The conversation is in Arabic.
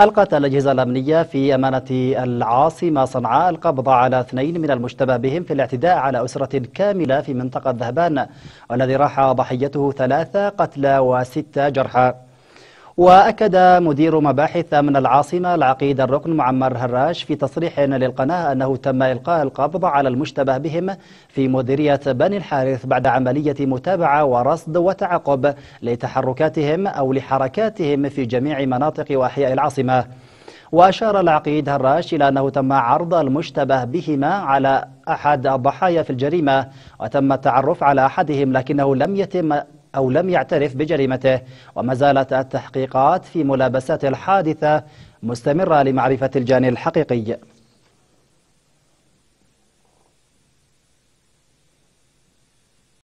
ألقت الأجهزة الأمنية في أمانة العاصمة صنعاء القبض على اثنين من المشتبه بهم في الاعتداء على أسرة كاملة في منطقة ذهبان والذي راح ضحيته ثلاثة قتلى وستة جرحى وأكد مدير مباحث من العاصمة العقيد الركن معمر هراش في تصريح للقناة أنه تم إلقاء القبض على المشتبه بهم في مديرية بني الحارث بعد عملية متابعة ورصد وتعقب لتحركاتهم أو لحركاتهم في جميع مناطق وأحياء العاصمة وأشار العقيد هراش إلى أنه تم عرض المشتبه بهما على أحد الضحايا في الجريمة وتم التعرف على أحدهم لكنه لم يتم أو لم يعترف بجريمته وما زالت التحقيقات في ملابسات الحادثة مستمرة لمعرفة الجاني الحقيقي